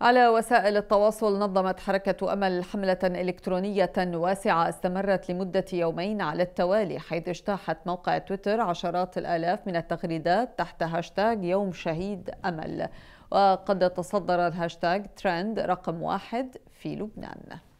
على وسائل التواصل نظمت حركة أمل حملة إلكترونية واسعة استمرت لمدة يومين على التوالي حيث اجتاحت موقع تويتر عشرات الآلاف من التغريدات تحت هاشتاج يوم شهيد أمل وقد تصدر الهاشتاج ترند رقم واحد في لبنان